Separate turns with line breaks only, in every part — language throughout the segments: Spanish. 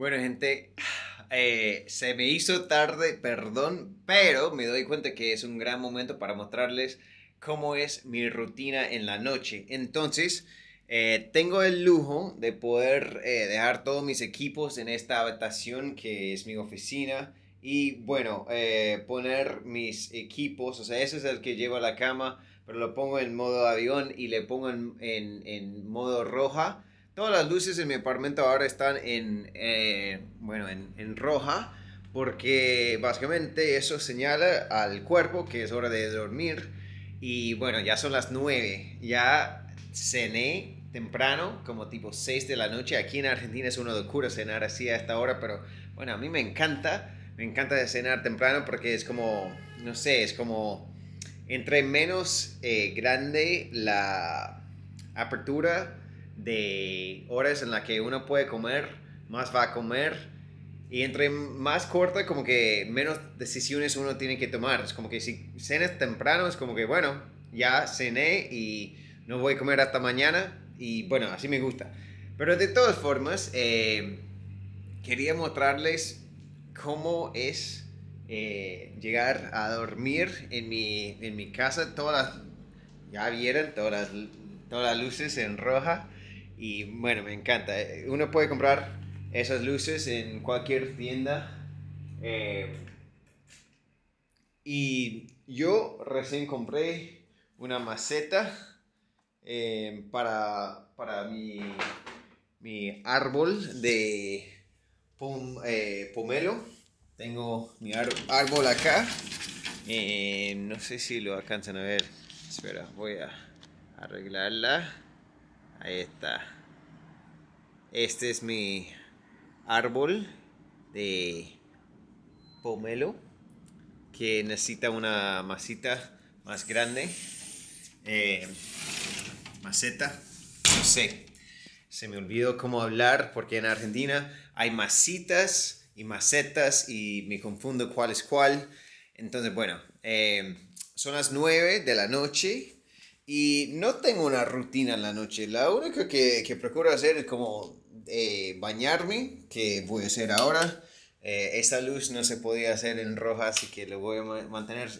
Bueno, gente, eh, se me hizo tarde, perdón, pero me doy cuenta que es un gran momento para mostrarles cómo es mi rutina en la noche. Entonces, eh, tengo el lujo de poder eh, dejar todos mis equipos en esta habitación que es mi oficina y bueno, poner mis equipos, o sea, ese es el que llevo a la cama, pero lo pongo en modo avión y le pongo en modo roja Todas las luces en mi apartamento ahora están en, eh, bueno, en, en roja porque básicamente eso señala al cuerpo que es hora de dormir y bueno, ya son las 9, ya cené temprano, como tipo 6 de la noche, aquí en Argentina es una locura cenar así a esta hora, pero bueno, a mí me encanta, me encanta cenar temprano porque es como, no sé, es como entre menos eh, grande la apertura, de horas en la que uno puede comer, más va a comer. Y entre más corta, como que menos decisiones uno tiene que tomar. Es como que si cenas temprano, es como que, bueno, ya cené y no voy a comer hasta mañana. Y bueno, así me gusta. Pero de todas formas, eh, quería mostrarles cómo es eh, llegar a dormir en mi, en mi casa. Todas ya vieron, todas todas las luces en roja. Y bueno, me encanta. Eh, uno puede comprar esas luces en cualquier tienda. Eh, y yo recién compré una maceta eh, para, para mi, árbol de pomelo. Tengo mi árbol acá. no sé si lo alcanzan a ver. Espera, voy a arreglarla. Ahí está. Este es mi árbol de pomelo que necesita una masita más grande. Eh, maceta. No sé. Se me olvidó cómo hablar porque en Argentina hay masitas y macetas y me confundo cuál es cuál. Entonces, bueno, eh, son las 9 de la noche y no tengo una rutina en la noche. La única que, que procuro hacer es como eh, bañarme, que voy a hacer ahora. Eh, esta luz no se podía hacer en roja, así que lo voy a mantener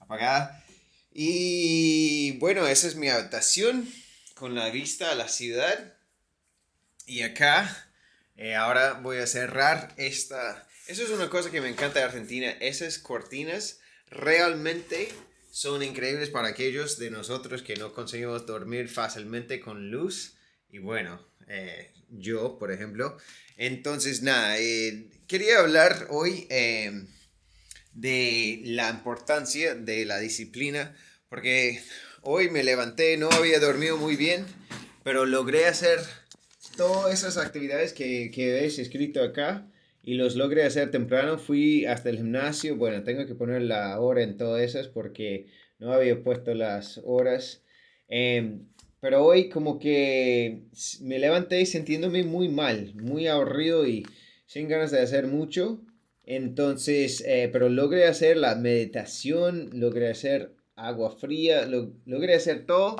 apagada. Y bueno, esa es mi habitación con la vista a la ciudad. Y acá, eh, ahora voy a cerrar esta. Eso es una cosa que me encanta de Argentina. Esas cortinas realmente son increíbles para aquellos de nosotros que no conseguimos dormir fácilmente con luz. Y bueno, eh, yo, por ejemplo. Entonces, nada, eh, quería hablar hoy em, de la importancia de la disciplina, porque hoy me levanté, no había dormido muy bien, pero logré hacer todas esas actividades que, que escrito acá y los logré hacer temprano. Fui hasta el gimnasio. Bueno, tengo que poner la hora en todas esas porque no había puesto las horas. Em, pero hoy como que me levanté sintiéndome muy mal, muy aburrido y sin ganas de hacer mucho. Entonces, eh, pero logré hacer la meditación, logré hacer agua fría, logré hacer todo.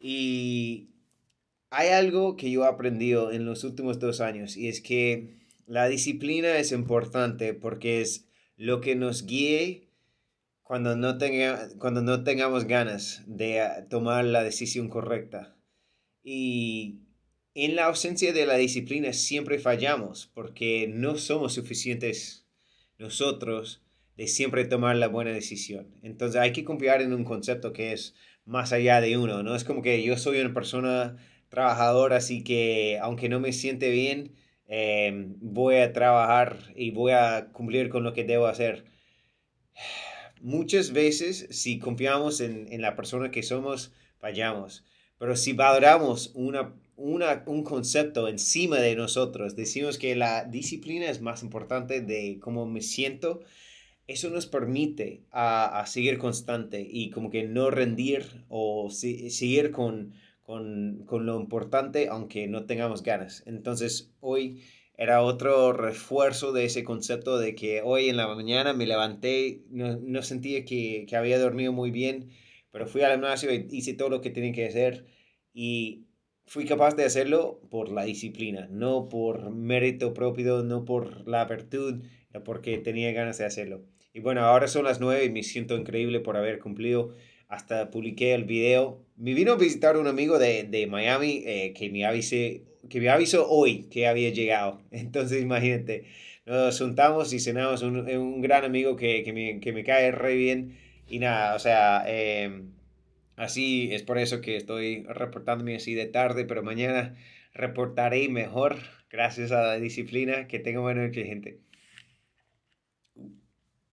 Y hay algo que yo he aprendido en los últimos dos años y es que la disciplina es importante porque es lo que nos guíe cuando no, tenga, cuando no tengamos ganas de ah, tomar la decisión correcta. Y en la ausencia de la disciplina siempre fallamos porque no somos suficientes nosotros de siempre tomar la buena decisión. Entonces hay que confiar en un concepto que es más allá de uno, ¿no? Es como que yo soy una persona trabajadora, así que aunque no me siente bien, Em, voy a trabajar y voy a cumplir con lo que debo hacer. Muchas veces, si confiamos en, la persona que somos, fallamos. Pero si valoramos una, una, un concepto encima de nosotros, decimos que la disciplina es más importante de cómo me siento, eso nos permite a, seguir constante y como que no rendir o seguir con con, lo importante aunque no tengamos ganas. Entonces hoy era otro refuerzo de ese concepto de que hoy en la mañana me levanté, no, no sentía que, había dormido muy bien, pero fui al gimnasio y hice todo lo que tenía que hacer y fui capaz de hacerlo por la disciplina, no por mérito propio, no por la virtud, porque tenía ganas de hacerlo. Y bueno, ahora son las nueve y me siento increíble por haber cumplido hasta publiqué el video. Me vino a visitar un amigo de, Miami eh, que, me que me avisó hoy que había llegado. Entonces, imagínate, nos juntamos y cenamos. Un, eh, un gran amigo que, me, cae re bien. Y nada, o sea, em, así es por eso que estoy reportándome así de tarde, pero mañana reportaré mejor gracias a la disciplina. Que tengo bueno gente.